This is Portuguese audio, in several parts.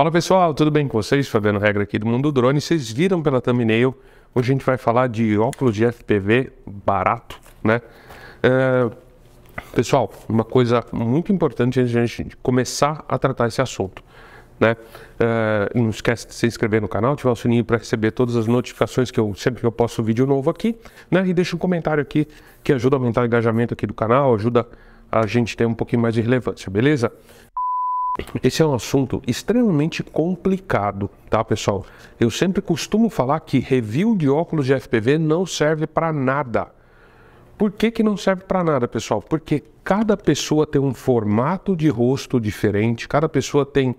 Fala pessoal, tudo bem com vocês? Fabiano Regra aqui do Mundo Drone. Vocês viram pela thumbnail, hoje a gente vai falar de óculos de FPV barato, né? É, pessoal, uma coisa muito importante antes de a gente começar a tratar esse assunto. Né? É, não esquece de se inscrever no canal, ativar o sininho para receber todas as notificações que eu sempre que eu posto vídeo novo aqui, né? E deixa um comentário aqui que ajuda a aumentar o engajamento aqui do canal, ajuda a gente ter um pouquinho mais de relevância, beleza? Esse é um assunto extremamente complicado, tá, pessoal? Eu sempre costumo falar que review de óculos de FPV não serve para nada. Por que, que não serve para nada, pessoal? Porque cada pessoa tem um formato de rosto diferente, cada pessoa tem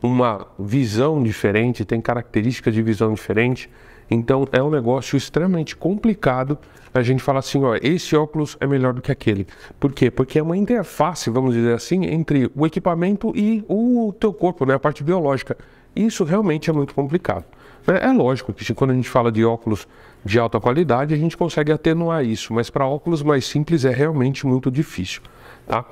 uma visão diferente, tem características de visão diferentes. Então é um negócio extremamente complicado a gente falar assim, ó, esse óculos é melhor do que aquele. Por quê? Porque é uma interface, vamos dizer assim, entre o equipamento e o teu corpo, né, a parte biológica. Isso realmente é muito complicado. É, é lógico que quando a gente fala de óculos de alta qualidade, a gente consegue atenuar isso, mas para óculos mais simples é realmente muito difícil, tá?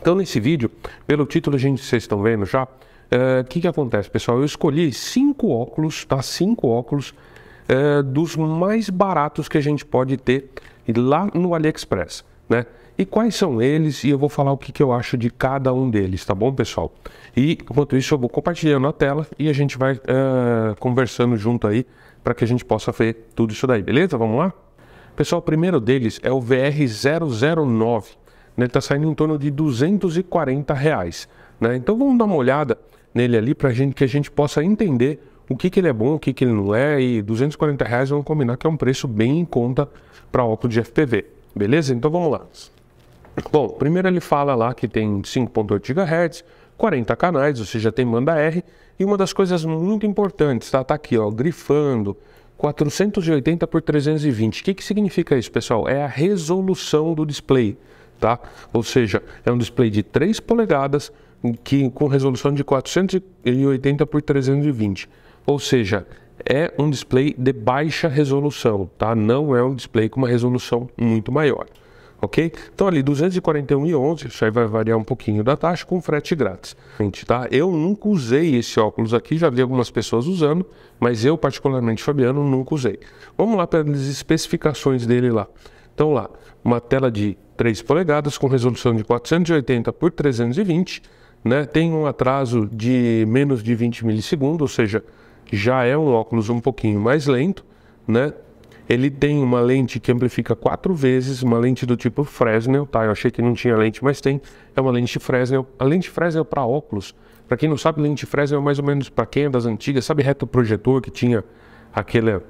Então nesse vídeo, pelo título a gente vocês estão vendo já, o eh, que, que acontece, pessoal? Eu escolhi cinco óculos, tá? Cinco óculos eh, dos mais baratos que a gente pode ter lá no AliExpress, né? E quais são eles? E eu vou falar o que, que eu acho de cada um deles, tá bom, pessoal? E enquanto isso, eu vou compartilhando a tela e a gente vai eh, conversando junto aí para que a gente possa ver tudo isso daí, beleza? Vamos lá? Pessoal, o primeiro deles é o VR009. Né? Ele está saindo em torno de 240 reais. Né? Então vamos dar uma olhada nele ali para gente que a gente possa entender o que, que ele é bom, o que, que ele não é. E 240 reais vamos combinar que é um preço bem em conta para óculos de FPV. Beleza? Então vamos lá. Bom, primeiro ele fala lá que tem 5.8 GHz, 40 canais, ou seja, tem banda R. E uma das coisas muito importantes, tá? Tá aqui, ó, grifando 480 por 320. O que, que significa isso, pessoal? É a resolução do display, tá? Ou seja, é um display de 3 polegadas que, com resolução de 480 por 320. Ou seja, é um display de baixa resolução, tá? Não é um display com uma resolução muito maior, ok? Então ali 241 11, isso aí vai variar um pouquinho da taxa com frete grátis, gente, tá? Eu nunca usei esse óculos aqui, já vi algumas pessoas usando, mas eu particularmente, Fabiano, nunca usei. Vamos lá para as especificações dele lá. Então lá, uma tela de 3 polegadas com resolução de 480 por 320 né, tem um atraso de menos de 20 milissegundos, ou seja, já é um óculos um pouquinho mais lento, né? Ele tem uma lente que amplifica quatro vezes, uma lente do tipo Fresnel, tá? Eu achei que não tinha lente, mas tem. É uma lente Fresnel. A lente Fresnel para óculos, para quem não sabe, lente Fresnel é mais ou menos para quem é das antigas, sabe retroprojetor que tinha aquela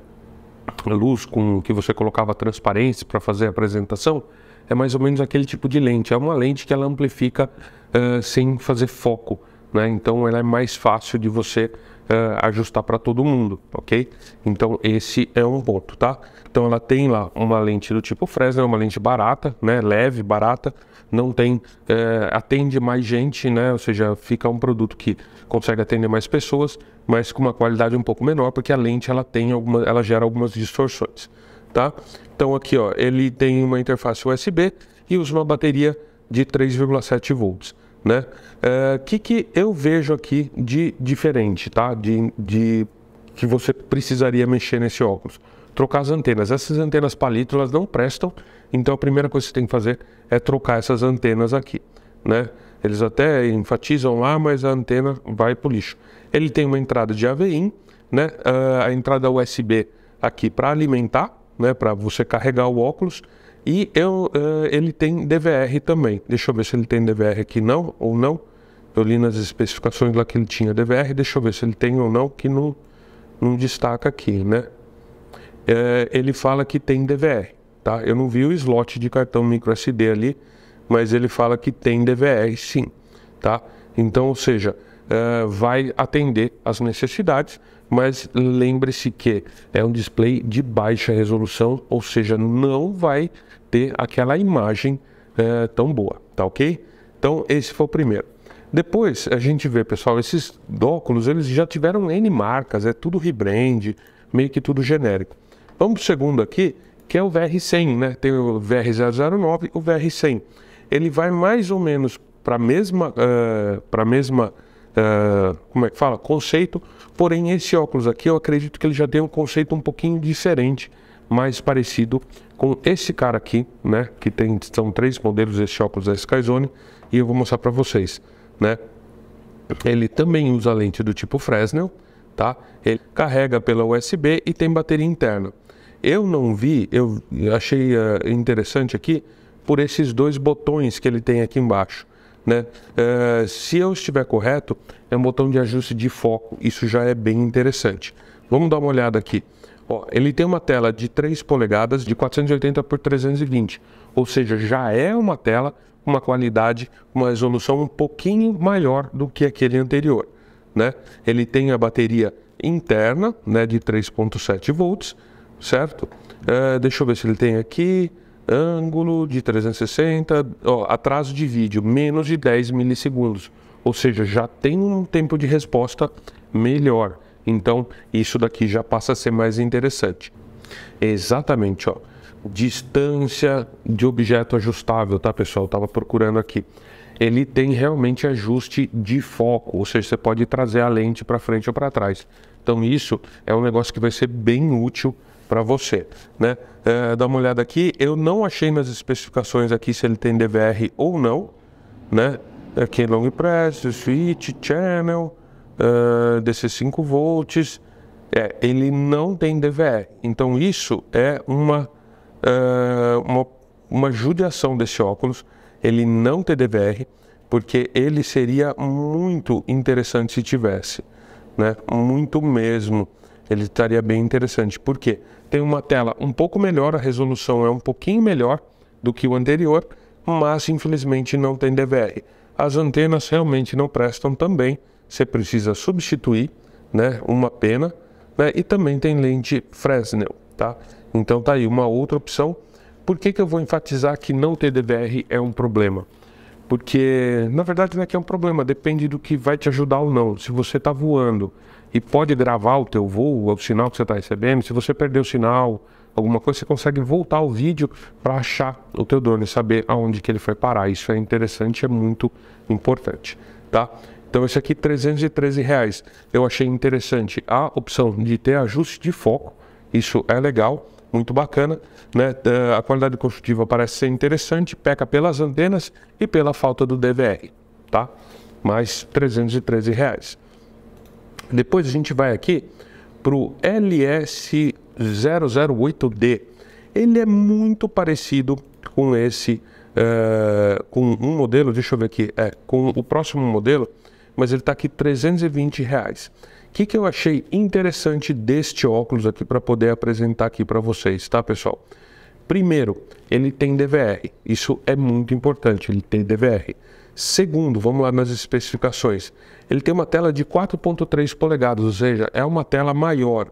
luz com que você colocava transparência para fazer a apresentação? é mais ou menos aquele tipo de lente. É uma lente que ela amplifica uh, sem fazer foco, né? Então ela é mais fácil de você uh, ajustar para todo mundo, ok? Então esse é um ponto, tá? Então ela tem lá uma lente do tipo Fresnel, uma lente barata, né? Leve, barata, não tem atende mais gente, né? Ou seja, fica um produto que consegue atender mais pessoas, mas com uma qualidade um pouco menor, porque a lente ela tem alguma, ela gera algumas distorções tá? Então aqui, ó, ele tem uma interface USB e usa uma bateria de 3,7 volts, né? O eh, que, que eu vejo aqui de diferente, tá? De, de que você precisaria mexer nesse óculos? Trocar as antenas. Essas antenas palito, elas não prestam, então a primeira coisa que você tem que fazer é trocar essas antenas aqui, né? Eles até enfatizam lá, mas a antena vai para o lixo. Ele tem uma entrada de AVIN, né? Uh, a entrada USB aqui para alimentar, né, para você carregar o óculos. E eu, uh, ele tem DVR também. Deixa eu ver se ele tem DVR aqui não ou não. Eu li nas especificações lá que ele tinha DVR. Deixa eu ver se ele tem ou não, que não, não destaca aqui, né? Eh, ele fala que tem DVR, tá? Eu não vi o slot de cartão micro SD ali, mas ele fala que tem DVR sim, tá? Então, ou seja, eh, vai atender as necessidades mas lembre-se que é um display de baixa resolução, ou seja, não vai ter aquela imagem é, tão boa, tá ok? Então esse foi o primeiro. Depois a gente vê, pessoal, esses óculos eles já tiveram N marcas, é tudo rebrand, meio que tudo genérico. Vamos para o segundo aqui, que é o VR100, né? Tem o VR009 o VR100. Ele vai mais ou menos para a mesma, uh, eh, a mesma eh, como é que fala? Conceito. Porém, esse óculos aqui, eu acredito que ele já tem um conceito um pouquinho diferente, mais parecido com esse cara aqui, né? Que tem, são três modelos desse óculos da Skyzone e eu vou mostrar para vocês, né? Ele também usa lente do tipo Fresnel, tá? Ele carrega pela USB e tem bateria interna. Eu não vi, eu achei uh, interessante aqui por esses dois botões que ele tem aqui embaixo. Né? Uh, se eu estiver correto, é um botão de ajuste de foco, isso já é bem interessante. Vamos dar uma olhada aqui. Ó, ele tem uma tela de 3 polegadas de 480 por 320, ou seja, já é uma tela com uma qualidade, uma resolução um pouquinho maior do que aquele anterior. Né? Ele tem a bateria interna né, de 3.7 volts, certo? Uh, deixa eu ver se ele tem aqui ângulo de 360, ó, atraso de vídeo, menos de 10 milissegundos. Ou seja, já tem um tempo de resposta melhor. Então, isso daqui já passa a ser mais interessante. Exatamente, ó. Distância de objeto ajustável, tá, pessoal? Eu tava procurando aqui. Ele tem realmente ajuste de foco, ou seja, você pode trazer a lente para frente ou para trás. Então, isso é um negócio que vai ser bem útil para você, né? É, dá uma olhada aqui, eu não achei nas especificações aqui se ele tem DVR ou não, né? Aqui long press, switch, channel, uh, é, DC5 volts, é, ele não tem DVR. Então isso é uma, uh, uma, uma judiação desse óculos, ele não ter DVR, porque ele seria muito interessante se tivesse, né? Muito mesmo ele estaria bem interessante. Por quê? Tem uma tela um pouco melhor, a resolução é um pouquinho melhor do que o anterior, mas infelizmente não tem DVR. As antenas realmente não prestam também, você precisa substituir né, uma pena né, e também tem lente Fresnel. Tá? Então tá aí uma outra opção. Por que, que eu vou enfatizar que não ter DVR é um problema? Porque, na verdade, não é que é um problema, depende do que vai te ajudar ou não. Se você está voando e pode gravar o teu voo, o sinal que você está recebendo. Se você perder o sinal, alguma coisa, você consegue voltar o vídeo para achar o teu drone, saber aonde que ele foi parar. Isso é interessante, é muito importante, tá? Então esse aqui 313 reais. Eu achei interessante a opção de ter ajuste de foco. Isso é legal, muito bacana, né? A qualidade construtiva parece ser interessante, peca pelas antenas e pela falta do DVR, tá? Mas 313 reais. Depois a gente vai aqui para o LS008D. Ele é muito parecido com esse, uh, com um modelo, deixa eu ver aqui, é, com o próximo modelo, mas ele está aqui 320 reais. O que, que eu achei interessante deste óculos aqui para poder apresentar aqui para vocês, tá pessoal? Primeiro, ele tem DVR. Isso é muito importante, ele tem DVR. Segundo, vamos lá nas especificações. Ele tem uma tela de 4.3 polegadas, ou seja, é uma tela maior,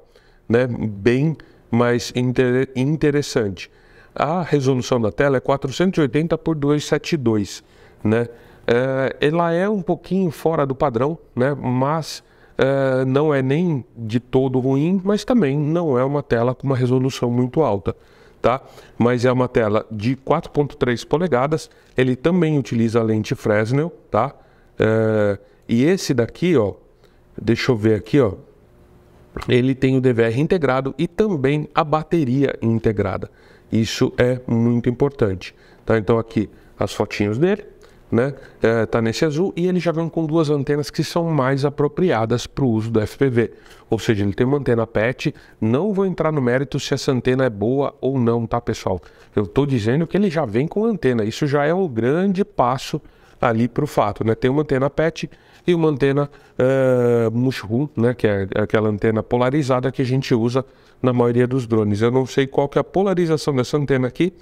né? bem mais inter interessante. A resolução da tela é 480 por 272, né? É, ela é um pouquinho fora do padrão, né? Mas é, não é nem de todo ruim, mas também não é uma tela com uma resolução muito alta tá? Mas é uma tela de 4.3 polegadas, ele também utiliza a lente Fresnel, tá? É, e esse daqui, ó, deixa eu ver aqui, ó, ele tem o DVR integrado e também a bateria integrada. Isso é muito importante, tá? Então aqui as fotinhos dele, né? Está é, nesse azul e ele já vem com duas antenas que são mais apropriadas para o uso do FPV. Ou seja, ele tem uma antena PET. Não vou entrar no mérito se essa antena é boa ou não, tá, pessoal? Eu estou dizendo que ele já vem com antena. Isso já é o um grande passo ali para o fato, né? Tem uma antena PET e uma antena uh, Mushroom, né? Que é aquela antena polarizada que a gente usa na maioria dos drones. Eu não sei qual que é a polarização dessa antena aqui.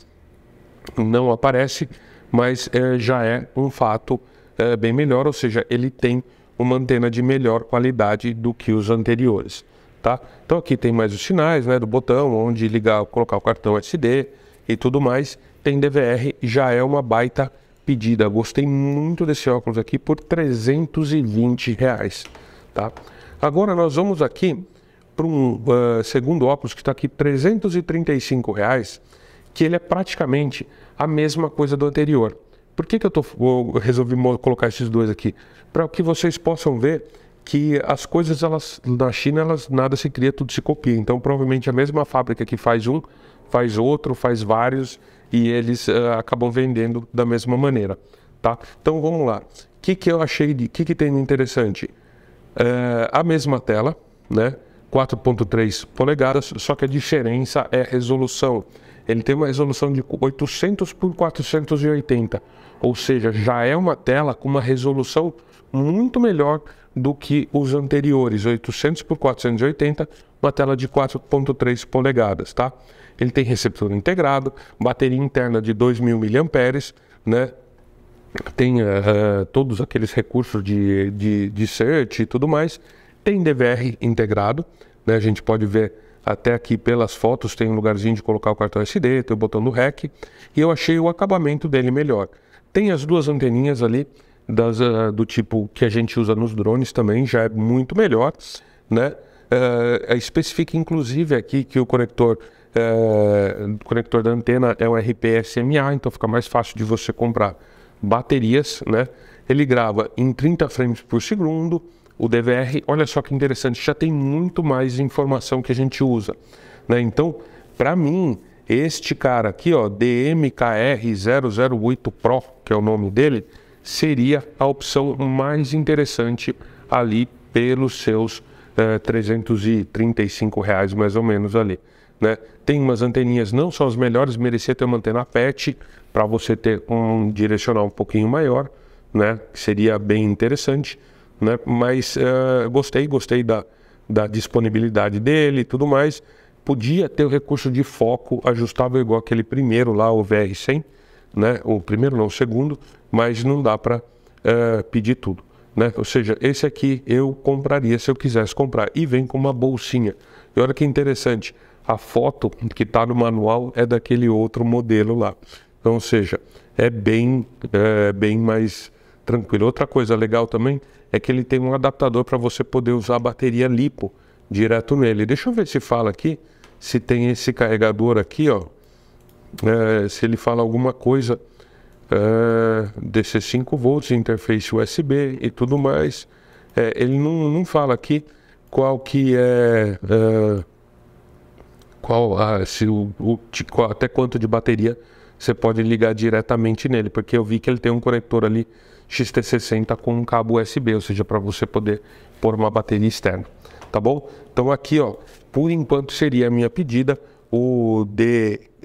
Não aparece mas é, já é um fato é, bem melhor, ou seja, ele tem uma antena de melhor qualidade do que os anteriores. Tá? Então aqui tem mais os sinais né, do botão, onde ligar, colocar o cartão SD e tudo mais. Tem DVR, já é uma baita pedida. Gostei muito desse óculos aqui por 320 reais. Tá? Agora nós vamos aqui para um uh, segundo óculos que está aqui 335 reais que ele é praticamente a mesma coisa do anterior. Por que, que eu, tô, eu resolvi colocar esses dois aqui? Para que vocês possam ver que as coisas elas na China elas nada se cria, tudo se copia. Então provavelmente a mesma fábrica que faz um faz outro, faz vários e eles uh, acabam vendendo da mesma maneira, tá? Então vamos lá. O que, que eu achei de, que que tem de interessante? Uh, a mesma tela, né? 4.3 polegadas, só que a diferença é a resolução. Ele tem uma resolução de 800 por 480, ou seja, já é uma tela com uma resolução muito melhor do que os anteriores, 800 por 480, uma tela de 4.3 polegadas, tá? Ele tem receptor integrado, bateria interna de 2.000 mAh, né? Tem uh, todos aqueles recursos de, de, de search e tudo mais. Tem DVR integrado, né? A gente pode ver até aqui pelas fotos tem um lugarzinho de colocar o cartão SD, tem o botão do REC. E eu achei o acabamento dele melhor. Tem as duas anteninhas ali, das, uh, do tipo que a gente usa nos drones também, já é muito melhor. Né? Uh, ah, é especifica inclusive aqui que o conector é, conector da antena é um RPSMA, então fica mais fácil de você comprar baterias, né? Ele grava em 30 frames por segundo, o DVR, olha só que interessante, já tem muito mais informação que a gente usa. Né? Então, para mim, este cara aqui, ó, DMKR008 Pro, que é o nome dele, seria a opção mais interessante ali pelos seus é, eh, 335 reais mais ou menos ali. Né? Tem umas anteninhas, não são as melhores, merecia ter uma antena PET para você ter um direcional um pouquinho maior, né? que seria bem interessante né? Mas uh, gostei, gostei da, da disponibilidade dele e tudo mais. Podia ter o recurso de foco ajustável igual aquele primeiro lá, o VR100, né? o primeiro não, o segundo, mas não dá para uh, eh, pedir tudo. Né? Ou seja, esse aqui eu compraria se eu quisesse comprar. E vem com uma bolsinha. E olha que interessante, a foto que está no manual é daquele outro modelo lá. Então, ou seja, é bem, é, bem mais tranquilo. Outra coisa legal também é que ele tem um adaptador para você poder usar a bateria lipo direto nele. Deixa eu ver se fala aqui, se tem esse carregador aqui, ó. É, se ele fala alguma coisa é, DC 5 volts, interface USB e tudo mais. É, ele não, não fala aqui qual que é, é qual ah, se o, o, qual, até quanto de bateria você pode ligar diretamente nele, porque eu vi que ele tem um conector ali XT60 com um cabo USB, ou seja, para você poder pôr uma bateria externa, tá bom? Então aqui, ó, por enquanto seria a minha pedida o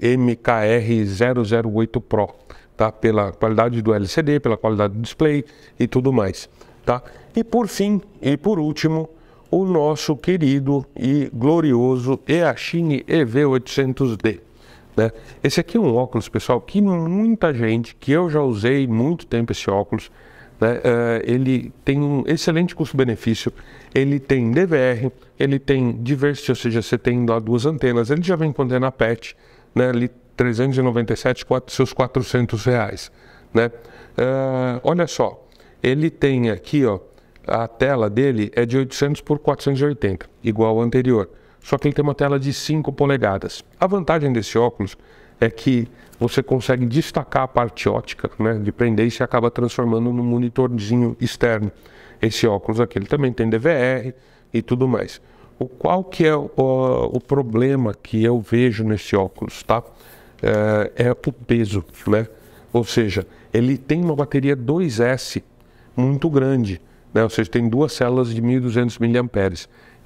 DMKR008 Pro, tá? Pela qualidade do LCD, pela qualidade do display e tudo mais, tá? E por fim, e por último, o nosso querido e glorioso Eachine EV800D. Né? Esse aqui é um óculos, pessoal, que muita gente, que eu já usei muito tempo esse óculos, né? uh, ele tem um excelente custo-benefício, ele tem DVR, ele tem diversity, ou seja, você tem lá duas antenas, ele já vem com antena PET, né? ali 397, seus 400 reais. Né? Uh, olha só, ele tem aqui, ó, a tela dele é de 800 por 480, igual ao anterior só que ele tem uma tela de 5 polegadas. A vantagem desse óculos é que você consegue destacar a parte ótica né, de prender e se acaba transformando num monitorzinho externo. Esse óculos aqui, ele também tem DVR e tudo mais. O qual que é o, o problema que eu vejo nesse óculos, tá? É, é o peso, né? Ou seja, ele tem uma bateria 2S muito grande, né? Ou seja, tem duas células de 1.200 mAh.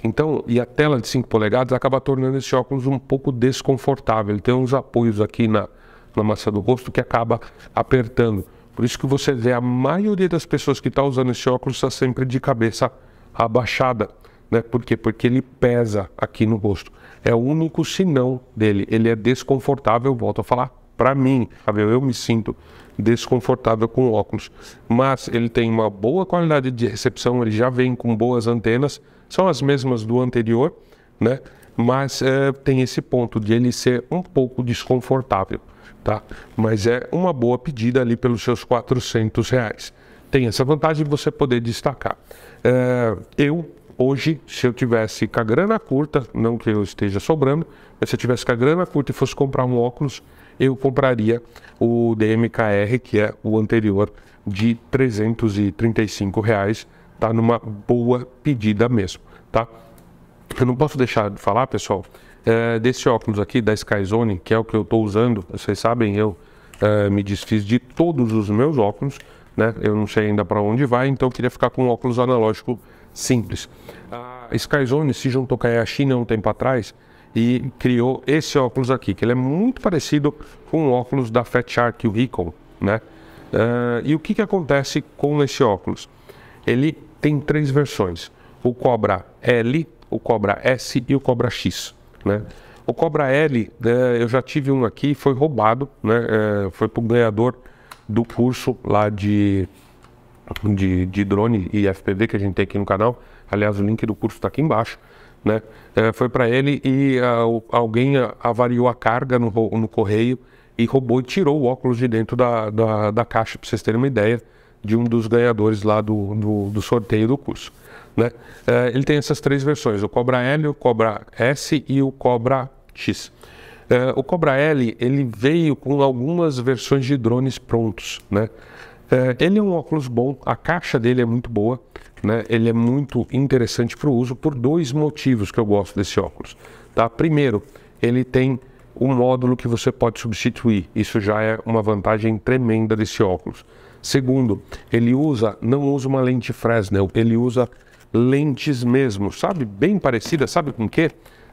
Então, e a tela de 5 polegadas acaba tornando esse óculos um pouco desconfortável. Ele tem uns apoios aqui na, na maçã do rosto que acaba apertando. Por isso que você vê a maioria das pessoas que está usando esse óculos está sempre de cabeça abaixada. Né? Por quê? Porque ele pesa aqui no rosto. É o único sinão dele. Ele é desconfortável, volto a falar, para mim. Sabe? Eu me sinto desconfortável com óculos. Mas ele tem uma boa qualidade de recepção, ele já vem com boas antenas são as mesmas do anterior, né? mas é, tem esse ponto de ele ser um pouco desconfortável, tá? Mas é uma boa pedida ali pelos seus 400 reais. Tem essa vantagem de você poder destacar. É, eu hoje, se eu tivesse com a grana curta, não que eu esteja sobrando, mas se eu tivesse com a grana curta e fosse comprar um óculos, eu compraria o DMKR, que é o anterior, de 335 reais está numa boa pedida mesmo, tá? Eu não posso deixar de falar, pessoal, é, desse óculos aqui da Skyzone, que é o que eu estou usando. Vocês sabem, eu é, me desfiz de todos os meus óculos, né? Eu não sei ainda para onde vai, então eu queria ficar com um óculos analógico simples. A Skyzone se juntou com a China um tempo atrás e criou esse óculos aqui, que ele é muito parecido com o óculos da Fat Shark, o Recon, né? É, e o que, que acontece com esse óculos? Ele tem três versões: o Cobra L, o Cobra S e o Cobra X. Né? O Cobra L, é, eu já tive um aqui, foi roubado, né? É, foi para o ganhador do curso lá de, de, de, drone e FPV que a gente tem aqui no canal. Aliás, o link do curso está aqui embaixo. Né? É, foi para ele e a, alguém avariou a carga no, no correio e roubou e tirou o óculos de dentro da, da, da caixa, para vocês terem uma ideia de um dos ganhadores lá do, do, do sorteio do curso. Né? É, ele tem essas três versões, o Cobra L, o Cobra S e o Cobra X. É, o Cobra L ele veio com algumas versões de drones prontos. Né? É, ele é um óculos bom, a caixa dele é muito boa, né? ele é muito interessante para o uso por dois motivos que eu gosto desse óculos. Tá? Primeiro, ele tem um módulo que você pode substituir, isso já é uma vantagem tremenda desse óculos. Segundo, ele usa, não usa uma lente Fresnel, ele usa lentes mesmo, sabe? Bem parecida, sabe com quê?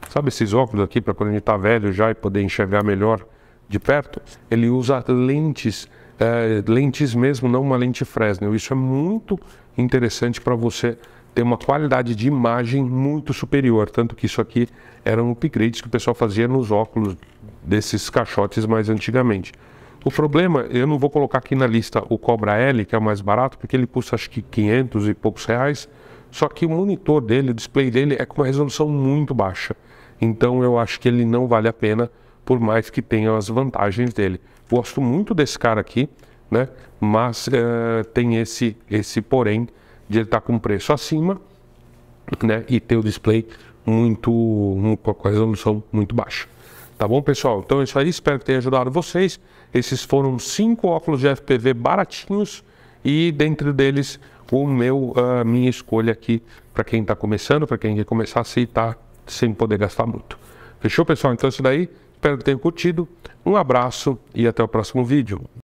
Sabe esses óculos aqui para quando a gente está velho já e poder enxergar melhor de perto? Ele usa lentes, é, lentes mesmo, não uma lente Fresnel. Isso é muito interessante para você ter uma qualidade de imagem muito superior, tanto que isso aqui eram upgrades que o pessoal fazia nos óculos desses caixotes mais antigamente. O problema, eu não vou colocar aqui na lista o Cobra L, que é o mais barato, porque ele custa acho que 500 e poucos reais. Só que o monitor dele, o display dele é com uma resolução muito baixa. Então eu acho que ele não vale a pena, por mais que tenha as vantagens dele. Gosto muito desse cara aqui, né? Mas uh, tem esse, esse porém de ele estar tá com preço acima, né? E ter o display muito, muito com a resolução muito baixa. Tá bom, pessoal? Então é isso aí, espero que tenha ajudado vocês. Esses foram cinco óculos de FPV baratinhos e dentro deles o meu, a minha escolha aqui para quem está começando, para quem quer começar se tá sem poder gastar muito. Fechou, pessoal? Então é isso daí. Espero que tenham curtido. Um abraço e até o próximo vídeo.